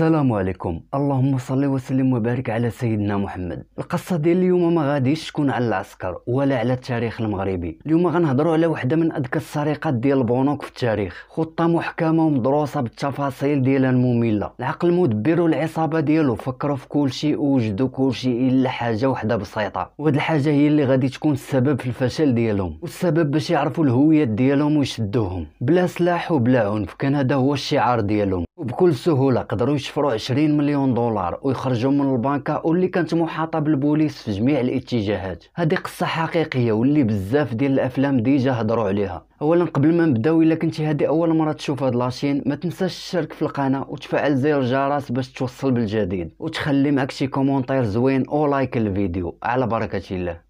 السلام عليكم اللهم صل وسلم وبارك على سيدنا محمد القصه ديال اليوم ما غاديش تكون على العسكر ولا على التاريخ المغربي اليوم غنهضروا على واحده من اذكى السرقات ديال البنوك في التاريخ خطه محكمه ومدروسه بالتفاصيل ديالها الممله العقل المدبر والعصابه ديالو فكروا في كل شيء ووجدوا كل شيء الا حاجه وحده بسيطه وهاد الحاجه هي اللي غادي تكون السبب في الفشل ديالهم والسبب باش يعرفوا الهويه ديالهم ويشدوهم بلا سلاح وبلا عنف كان هذا هو الشعار ديالهم وبكل سهوله قدروا يشفروا 20 مليون دولار ويخرجوا من البنكة واللي كانت محاطة بالبوليس في جميع الاتجاهات هذه قصة حقيقية واللي بزاف ديال الافلام ديجا هضروا عليها اولا قبل ما نبداو الا كنتي هذه اول مره تشوف هاد لاشين ما تنساش تشارك في القناه وتفعل زر الجرس باش توصل بالجديد وتخلي معك شي كومونتير زوين او لايك الفيديو على بركه الله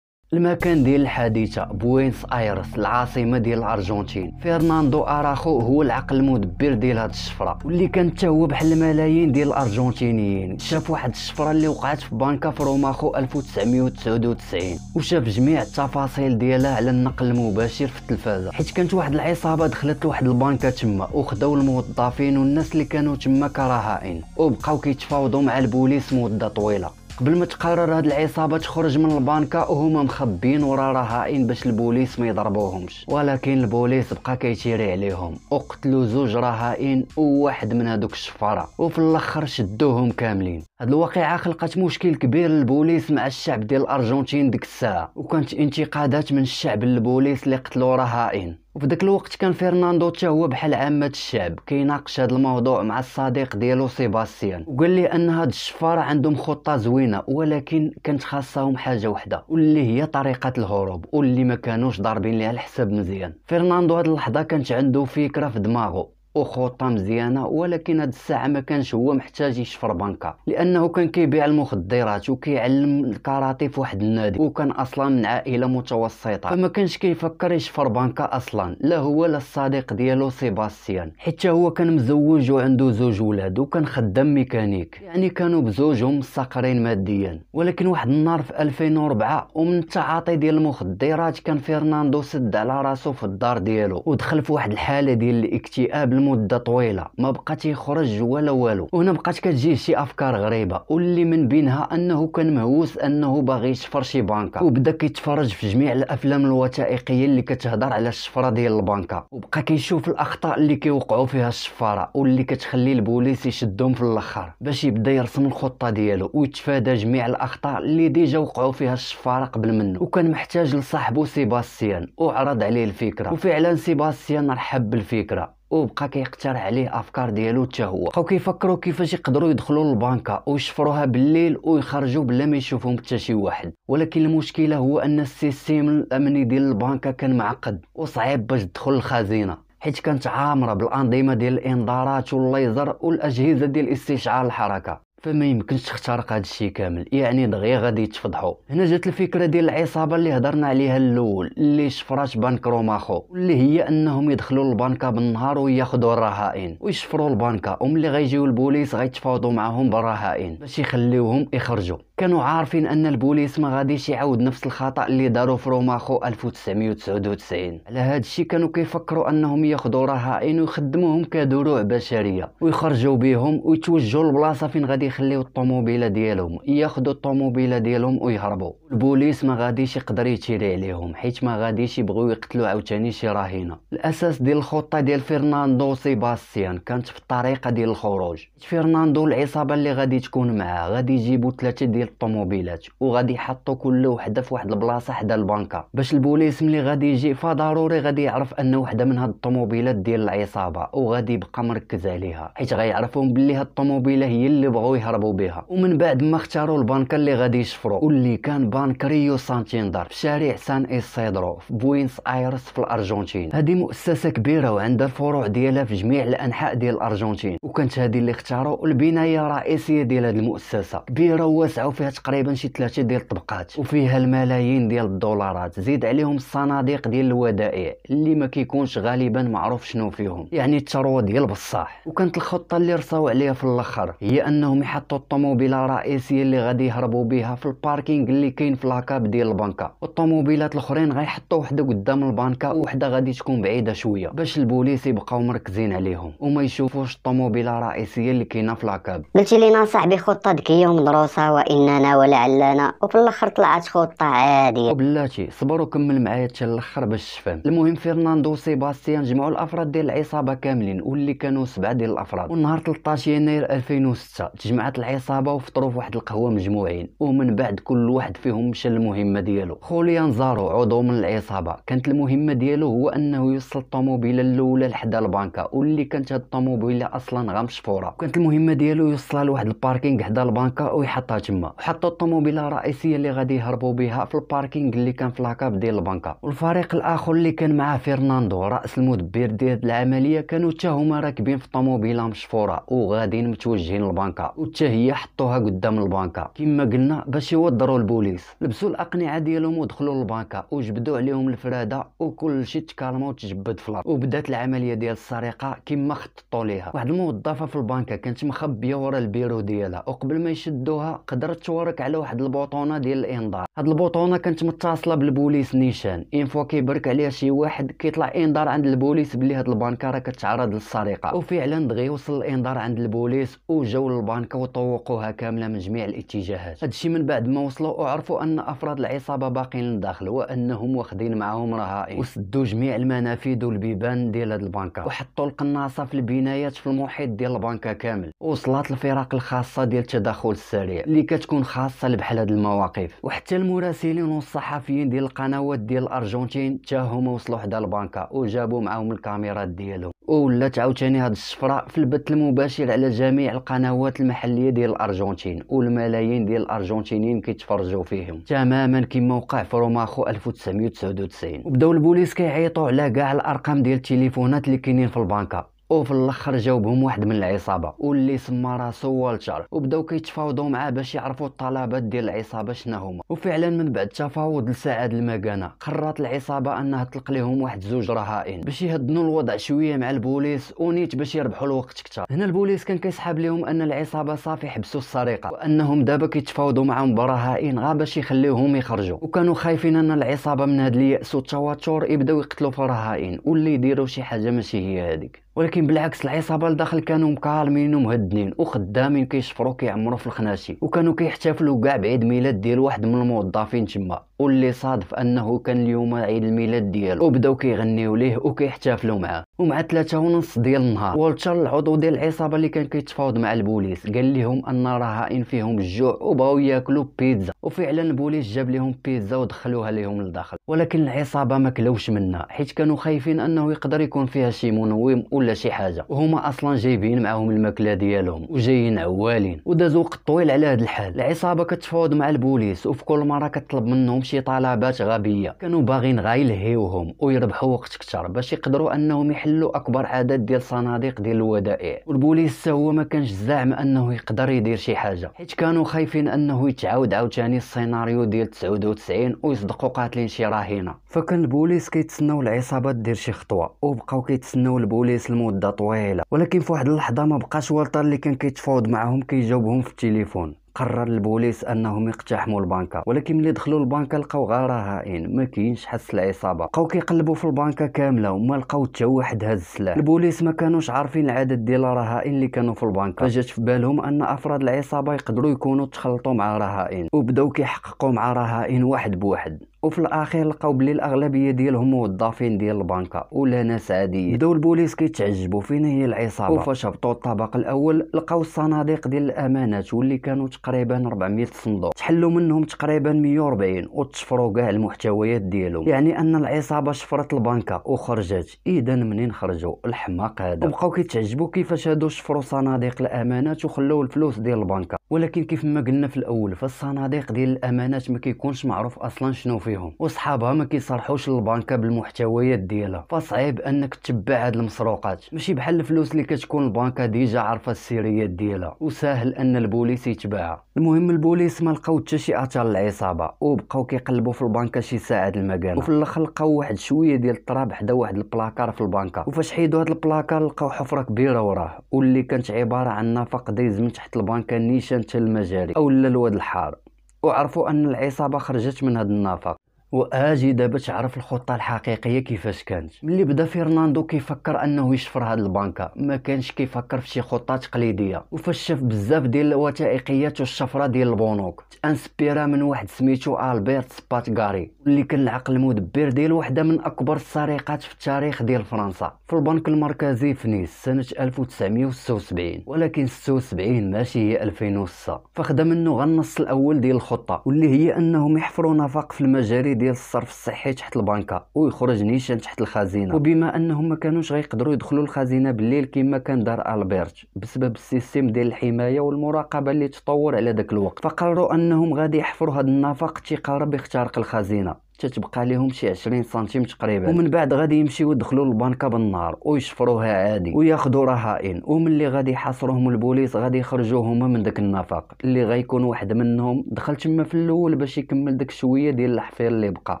المكان ديال الحادثة بوينس ايرس العاصمة ديال الارجنتين فرناندو اراخو هو العقل المدبر ديال هاد الشفرة واللي كان حتى هو بحال الملايين ديال الارجنتينيين شاف واحد الشفرة اللي وقعت في بانكا في روماخو 1999 وشاف جميع التفاصيل ديالها على النقل المباشر في التلفازة حيت كانت واحد العصابة دخلت لواحد البنكة تما وخداو الموظفين والناس اللي كانوا تما كرهائن وبقاو كيتفاوضوا مع البوليس مدة طويلة قبل ما تقرر هاد العصابه تخرج من البنكه وهما مخبين ورا رهائن باش البوليس ما يضربوهمش ولكن البوليس بقى كيتيري عليهم وقتلوا زوج رهائن وواحد من هادوك الشفاره وفي الاخر شدوهم كاملين هاد الواقعه خلقت مشكل كبير للبوليس مع الشعب ديال الارجنتين ديك الساعه وكانت انتقادات من الشعب للبوليس اللي قتلوا رهائن وفي داك الوقت كان فرناندو حتى هو بحال عامه الشعب كيناقش هذا الموضوع مع الصديق ديالو سيباستيان وقال لي ان هاد الشفاره عندهم خطه زوينه ولكن كانت خاصهم حاجه وحده واللي هي طريقه الهروب واللي ما كانوش ضاربين ليها الحساب مزيان فرناندو هاد اللحظه كانت عنده فكره في دماغه وخطه مزيانه ولكن هاد الساعه ما كانش هو محتاج يشفر بنكه لانه كان كيبيع المخدرات وكيعلم الكاراتي في واحد النادي وكان اصلا من عائله متوسطه فما كانش كيفكر يشفر بنكه اصلا لا هو لا الصديق ديالو سيباستيان حتى هو كان مزوج وعنده زوج ولاد وكان خدام ميكانيك يعني كانوا بزوجهم مستقرين ماديا ولكن واحد النهار في 2004 ومن التعاطي ديال المخدرات كان فرناندو سد على راسو في الدار ديالو ودخل في واحد الحاله ديال الاكتئاب لمده طويله ما بقى تيخرج ولا والو وهنا بقات كتجيه شي افكار غريبه واللي من بينها انه كان مهووس انه باغي يشفر شي بنكه وبدا كيتفرج في جميع الافلام الوثائقيه اللي كتهضر على الشفره ديال البنكه وبقى كيشوف الاخطاء اللي كيوقعوا فيها الشفاره واللي كتخلي البوليس يشدهم في الاخر باش يبدا يرسم الخطه ديالو ويتفادى جميع الاخطاء اللي ديجا وقعوا فيها الشفاره قبل منه وكان محتاج لصاحبه سيباستيان وعرض عليه الفكره وفعلا سيباستيان رحب بالفكره وبقى كيقترح عليه افكار ديالو حتى هو بقاو كيفكروا كيفاش يقدروا يدخلوا للبنكه ويشفروها بالليل ويخرجوا بلا ما يشوفهم حتى شي واحد ولكن المشكله هو ان السيستم الامني ديال البنكه كان معقد وصعيب باش تدخل الخزينه حيت كانت عامره بالانظمه ديال الانذارات والليزر والاجهزه ديال استشعار الحركه فما يمكنش تخترق هذا الشيء كامل يعني دغيا غادي يتفضحوا هنا جات الفكره ديال العصابه اللي هضرنا عليها الاول اللي شفرات بنك روماخو واللي هي انهم يدخلوا البنكه بالنهار وياخذوا الرهائن ويشفروا البنكه وملي غيجيو البوليس غيتفاوضوا معاهم بالرهائن باش يخليوهم يخرجوا كانوا عارفين ان البوليس ما غاديش يعاود نفس الخطا اللي داروا في روماخو 1999 على هذا الشيء كانوا كيفكروا انهم ياخذوا رهائن ويخدموهم كدروع بشريه ويخرجوا بهم ويتوجهوا لبلاصه فين غادي يخليو الطوموبيله ديالهم ياخذوا الطوموبيله ديالهم ويهربوا البوليس ما غاديش يقدر يتيري عليهم حيت ما غاديش يبغيو يقتلوا عاوتاني شي راهينه الاساس ديال الخطه ديال فرناندو سيباستيان كانت في الطريقه ديال الخروج فرناندو العصابه اللي غادي تكون معاه غادي يجيبوا ثلاثه ديال الطوموبيلات وغادي يحطوا كل وحده في واحد البلاصه حدا البنكه باش البوليس ملي غادي يجي فضروري غادي يعرف ان وحده من هاد الطوموبيلات ديال العصابه وغادي يبقى مركز عليها حيت غيعرفهم بلي هاد الطوموبيله هي اللي بغاو يهربوا بها ومن بعد ما اختاروا البنكه اللي غادي يشفروا واللي كان بنك ريو سانتيندر في شارع سان ايسيدرو في بوينس ايرس في الارجنتين هذه مؤسسه كبيره وعندها الفروع ديالها في جميع الانحاء ديال الارجنتين وكانت هذه اللي اختاروا البنايه الرئيسيه ديال هذه المؤسسه كبيره وواسعه فيها تقريبا شي ثلاثه ديال الطبقات وفيها الملايين ديال الدولارات زيد عليهم الصناديق ديال الودائع اللي ما كيكونش غالبا معروف شنو فيهم يعني الثروه ديال بصاح وكانت الخطه اللي رصاو عليها في الاخر هي انهم يحطوا الطوموبيله الرئيسيه اللي غادي يهربوا بها في الباركينغ اللي كاين في لاكاب ديال البنكه والطوموبيلات الاخرين غيحطوا وحده قدام البنكه وحده غادي تكون بعيده شويه باش البوليس يبقاو مركزين عليهم وما يشوفوش الطوموبيله الرئيسيه اللي كاينه في لاكاب قلت لينا صاحبي خطه ذكيه ومدروسه وان ولا ولعلنا وفي الاخر طلعت خطه عاديه وبلاتي صبر وكمل معايا حتى الاخر باش تفهم المهم فيرناندو وسيباستيان جمعوا الافراد ديال العصابه كاملين واللي كانوا سبعه ديال الافراد ونهار 13 يناير 2006 تجمعت العصابه وفطروا في واحد القهوه مجموعين ومن بعد كل واحد فيهم مشى للمهمه ديالو خوليان زارو عضو من العصابه كانت المهمه ديالو هو انه يوصل الطوموبيله الاولى لحدا البنكه واللي كانت هاد الطوموبيله اصلا غمشفوره كانت المهمه ديالو يوصلها لواحد الباركينغ حدا البنكه ويحطها تما وحطوا الطوموبيله الرئيسيه اللي غادي يهربوا بها في الباركينغ اللي كان في لاكاب ديال البنكه والفريق الاخر اللي كان معاه فرناندو راس المدبر ديال العمليه كانوا حتى هما راكبين في طوموبيله مشفوره وغاديين متوجهين للبنكه وحتى هي حطوها قدام البنكه كما قلنا باش يوضروا البوليس لبسوا الاقنعه ديالهم ودخلوا للبنكه وجبدوا عليهم الفراده وكل شيء تكالما وتجبد في الارض وبدات العمليه ديال السرقه كما خططوا ليها واحد الموظفه في البنكه كانت مخبيه ورا البيرو ديالها وقبل ما يشدوها قدرت تورك على واحد البوطونه ديال الانذار هاد البوطونه كانت متصله بالبوليس نيشان اين فوا كيبرك عليها شي واحد كيطلع انذار عند البوليس بلي هاد البنكه راه كتعرض للسرقه وفعلا دغيا وصل الانذار عند البوليس وجاو للبنكه وطوقوها كامله من جميع الاتجاهات هادشي من بعد ما وصلوا وعرفوا ان افراد العصابه باقيين لداخل وانهم واخدين معاهم رهائن وسدوا جميع المنافذ والبيبان ديال هاد البنكه وحطوا القناصه في البنايات في المحيط ديال البنكه كامل وصلات الفرق الخاصه ديال التدخل السريع اللي كتكون تكون خاصه بحال هاد المواقف وحتى المراسلين والصحفيين ديال القنوات ديال الارجنتين حتى هما وصلوا حدا البنكه وجابوا معاهم الكاميرات ديالهم ولات عاوتاني هاد الشفره في البث المباشر على جميع القنوات المحليه ديال الارجنتين والملايين ديال الارجنتينيين كيتفرجوا فيهم تماما كما وقع في روماخو 1999 وبداو البوليس كيعيطوا على كاع الارقام ديال التليفونات اللي كاينين في البنكه وفي الاخر جاوبهم واحد من العصابه واللي سما راسو والتر وبداو كيتفاوضوا معاه باش يعرفوا الطلبات ديال العصابه شنو هما وفعلا من بعد تفاوض لسعاد المكانه قررت العصابه انها تطلق لهم واحد زوج رهائن باش يهضنوا الوضع شويه مع البوليس ونيت باش يربحوا الوقت كثر هنا البوليس كان كيسحاب لهم ان العصابه صافي حبسوا السرقه وانهم دابا كيتفاوضوا معهم برهائن غا باش يخليوهم يخرجوا وكانوا خايفين ان العصابه من هاد الياس والتوتر يبداو يقتلوا في الرهائن واللي يديروا شي حاجه ماشي هي هذيك ولكن بالعكس العصابه لداخل كانوا مكالمين ومهدنين وخدامين كيشفروا كيعمروا في الخناشي وكانوا كيحتفلوا كاع بعيد ميلاد ديال واحد من الموظفين تما واللي صادف انه كان اليوم عيد الميلاد ديالو وبداو كيغنيو ليه وكيحتفلوا معاه ومع ثلاثة ونص ديال النهار والتشر العضو ديال العصابه اللي كان كيتفاوض مع البوليس قال لهم ان رهائن فيهم الجوع وبغاو ياكلوا بيتزا وفعلا البوليس جاب لهم بيتزا ودخلوها لهم لداخل ولكن العصابه ما كلوش منها حيت كانوا خايفين انه يقدر يكون فيها شي منوم ولا شي حاجه وهما اصلا جايبين معاهم الماكله ديالهم وجايين عوالين ودازوا وقت طويل على هذا الحال العصابه كتفاوض مع البوليس وفي كل مره كتطلب منهم شي طلبات غبيه كانوا باغين غا يلهيوهم ويربحوا وقت اكثر باش يقدروا انهم يحلوا اكبر عدد ديال الصناديق ديال الودائع والبوليس حتى هو ما كانش زعم انه يقدر يدير شي حاجه حيت كانوا خايفين انه يتعاود عاوتاني السيناريو ديال 99 ويصدقوا قاتلين شي راهنه فكان البوليس كيتسناو العصابات دير شي خطوه وبقاو كيتسناو البوليس لمده طويله ولكن في واحد اللحظه ما بقاش والتر اللي كان كيتفاوض معاهم كيجاوبهم في التليفون قرر البوليس انهم يقتحموا البنكه ولكن ملي دخلوا البنكه لقاو غير رهائن ما كاينش حس العصابه بقاو كيقلبوا في البنكه كامله وما لقاو حتى واحد هز السلاح البوليس ما كانوش عارفين العدد ديال الرهائن اللي كانوا في البنكه فجات في بالهم ان افراد العصابه يقدروا يكونوا تخلطوا مع رهائن وبداو كيحققوا مع رهائن واحد بواحد وفي الاخير لقاو بلي الاغلبيه ديالهم موظفين ديال البنكه ولا ناس عاديين بداو البوليس كيتعجبوا فين هي العصابه وفاش هبطوا الطبق الاول لقاو الصناديق ديال الامانات واللي كانوا تقريبا 400 صندوق تحلوا منهم تقريبا 140 وتشفروا كاع المحتويات ديالهم يعني ان العصابه شفرت البنكه وخرجت اذا منين خرجوا الحماق هذا وبقاو كيتعجبوا كيفاش هادو شفروا صناديق الامانات وخلوا الفلوس ديال البنكه ولكن كيف ما قلنا في الاول فالصناديق ديال الامانات ما كيكونش معروف اصلا شنو فيه فيهم وصحابها ما كيصرحوش للبنكه بالمحتويات ديالها فصعيب انك تتبع هاد المسروقات ماشي بحال الفلوس اللي كتكون البنكه ديجا عارفه السيريات ديالها وساهل ان البوليس يتبعها المهم البوليس ما لقاو حتى شي اثار العصابه وبقاو كيقلبوا في البنكه شي ساعه د المكان وفي الاخر لقاو واحد شويه ديال التراب حدا واحد البلاكار في البنكه وفاش حيدوا هاد البلاكار لقاو حفره كبيره وراه واللي كانت عباره عن نفق دايز من تحت البنكه نيشان حتى المجاري او الواد الحار وعرفوا ان العصابه خرجت من هذا النفق واجده باش تعرف الخطه الحقيقيه كيفاش كانت ملي بدا فرناندو كيفكر انه يشفر هاد البنكه ما كانش كيفكر في شي خطه تقليديه وفاش شاف بزاف ديال الوثائقيات والشفره ديال البنوك تانسبيرا من واحد سميتو البرت سباتغاري واللي كان العقل المدبر ديال واحدة من أكبر السرقات في التاريخ ديال فرنسا في البنك المركزي في نيس سنة 1976 ولكن 76 ماشي هي 2006 فخدا منه غا النص الأول ديال الخطة واللي هي أنهم يحفروا نفق في المجاري ديال الصرف الصحي تحت البنكة ويخرج نيشان تحت الخزينة وبما أنهم ما كانوش غيقدروا يدخلوا الخزينة بالليل كما كان دار ألبرت بسبب السيستم ديال الحماية والمراقبة اللي تطور على ذاك الوقت فقرروا أنهم غادي يحفروا هذا النفق تيقارب يخترق الخزينة up تتبقى لهم شي 20 سنتيم تقريبا ومن بعد غادي يمشيو يدخلوا للبنكه بالنار ويشفروها عادي وياخذوا رهائن وملي غادي يحاصروهم البوليس غادي يخرجوهم من داك النفق اللي غيكون واحد منهم دخل تما في الاول باش يكمل داك شويه ديال الحفير اللي بقى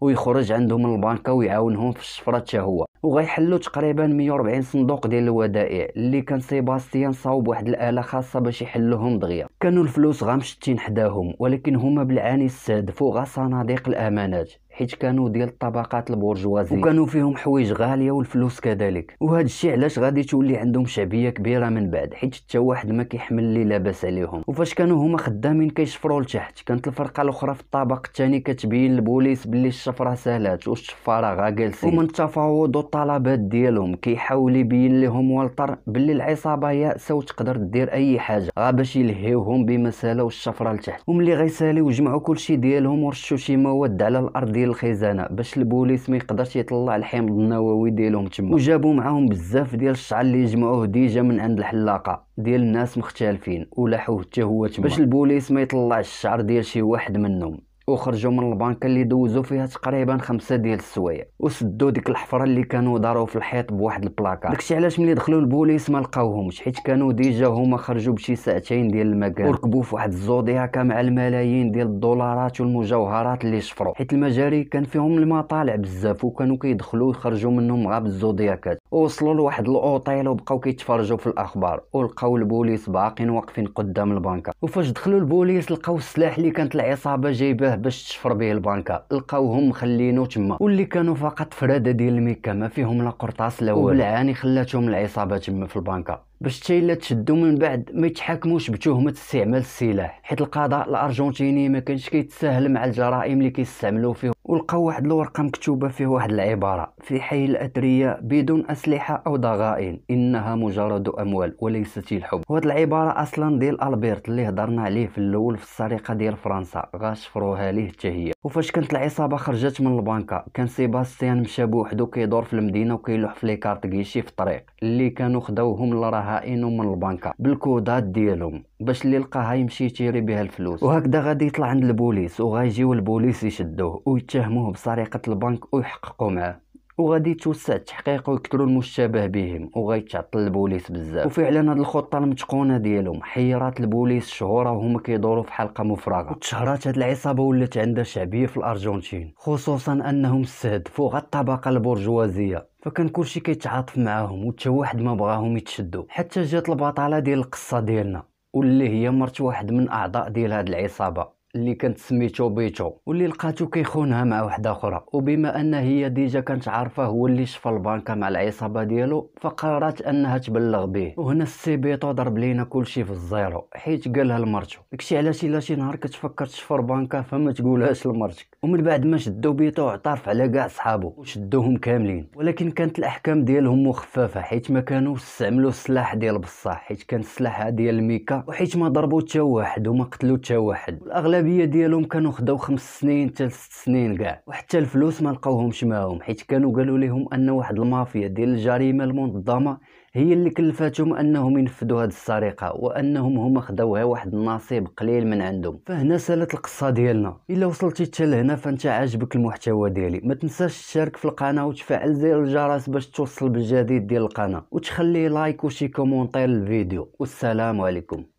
ويخرج عندهم من البنكه ويعاونهم في الشفره حتى هو وغيحلوا تقريبا 140 صندوق ديال الودائع اللي كان سيباستيان صاوب واحد الاله خاصه باش يحلوهم دغيا كانوا الفلوس غامشتين حداهم ولكن هما بالعاني استهدفوا غا صناديق الامانات حيت كانوا ديال الطبقات البرجوازيه وكانوا فيهم حوايج غاليه والفلوس كذلك وهذا الشيء علاش غادي تولي عندهم شعبيه كبيره من بعد حيت حتى واحد ما كيحمل اللي لاباس عليهم وفاش كانوا هما خدامين كيشفروا لتحت كانت الفرقه الاخرى في الطابق الثاني كتبين البوليس باللي الشفره سالات والشفاره غا جالسين ومن التفاوض والطلبات ديالهم كيحاول يبين لهم والطر باللي العصابه يائسه وتقدر دير اي حاجه غا باش يلهيوهم بما والشفره لتحت وملي غيساليو جمعوا كلشي ديالهم ورشوا شي مواد على الارض ديال الخزانه باش البوليس ما يقدرش يطلع الحمض النووي ديالهم تما وجابوا معاهم بزاف ديال الشعر اللي جمعوه ديجا من عند الحلاقه ديال الناس مختلفين ولاحوه حتى هو تما باش البوليس ما يطلع الشعر ديال شي واحد منهم وخرجوا من البنكه اللي دوزوا فيها تقريبا خمسة ديال السوايع وسدوا ديك الحفره اللي كانوا داروا في الحيط بواحد البلاكار داكشي علاش ملي دخلوا البوليس ما لقاوهمش حيت كانوا ديجا هما خرجوا بشي ساعتين ديال المكان وركبوا في واحد الزودياكا مع الملايين ديال الدولارات والمجوهرات اللي شفروا حيت المجاري كان فيهم المطالع بزاف وكانوا كيدخلوا ويخرجوا منهم غاب الزودياكات ووصلوا لواحد الاوطيل وبقاو كيتفرجوا في الاخبار ولقاو البوليس باقين واقفين قدام البنكه وفاش دخلوا البوليس لقاو السلاح اللي كانت العصابه جايباه له باش تشفر به البنكه لقاوهم مخلينو تما واللي كانوا فقط فراده ديال الميكا ما فيهم لا قرطاس لا والعاني خلاتهم العصابه تما في البنكه باش حتى الا تشدو من بعد ما يتحاكموش بتهمه استعمال السلاح حيت القضاء الارجنتيني ما كانش كيتساهل مع الجرائم اللي كيستعملوا فيه ولقاو واحد الورقه مكتوبه فيه واحد العباره في حي الاثرياء بدون اسلحه او ضغائن انها مجرد اموال وليست الحب وهاد العباره اصلا ديال البيرت اللي هضرنا عليه في الاول في السرقه ديال فرنسا غاشفروها ليه حتى هي وفاش كانت العصابه خرجت من البنكه كان سيباستيان مشى بوحدو كيدور في المدينه وكيلوح في لي كارت كيشي في الطريق اللي كانوا خداوهم لراها الرهائن ومن البنكه بالكودات ديالهم باش اللي لقاها يمشي يتيري بها الفلوس وهكذا غادي يطلع عند البوليس وغايجيو البوليس يشدوه ويتهموه بسرقه البنك ويحققوا معاه وغادي توسع التحقيق ويكثروا المشابه بهم وغيتعطل البوليس بزاف وفعلا هاد الخطه المتقونه ديالهم حيرات البوليس شهورا وهما كيدوروا في حلقه مفرغه وتشهرات هاد العصابه ولات عندها شعبيه في الارجنتين خصوصا انهم استهدفوا غير الطبقه البرجوازيه فكان كلشي كيتعاطف معاهم وتا واحد ما بغاهم يتشدوا حتى جات البطاله ديال القصه ديالنا واللي هي مرت واحد من اعضاء ديال هاد العصابه اللي كانت سميتو بيتو واللي لقاتو كيخونها مع واحدة اخرى وبما ان هي ديجا كانت عارفه هو اللي شفى البنكه مع العصابه ديالو فقررت انها تبلغ به وهنا السي بيتو ضرب لينا كلشي في الزيرو حيت قالها لمرتو داكشي علاش الا شي نهار كتفكر تشفر بنكه فما تقولهاش لمرتك ومن بعد ما شدو بيتو اعترف على كاع صحابو وشدوهم كاملين ولكن كانت الاحكام ديالهم مخففه حيت ما كانوا استعملوا السلاح ديال بصح حيت كان السلاح ديال ميكا وحيت ما ضربوا حتى واحد وما قتلوا حتى واحد والاغلب الاغلبيه ديالهم كانوا خداو خمس سنين حتى ست سنين كاع وحتى الفلوس ما لقاوهمش معاهم حيت كانوا قالوا لهم ان واحد المافيا ديال الجريمه المنظمه هي اللي كلفاتهم انهم ينفذوا هذه السرقه وانهم هما خداوها واحد النصيب قليل من عندهم فهنا سالت القصه ديالنا الا وصلتي حتى لهنا فانت عاجبك المحتوى ديالي ما تنساش تشارك في القناه وتفعل زر الجرس باش توصل بالجديد ديال القناه وتخلي لايك وشي كومونتير للفيديو والسلام عليكم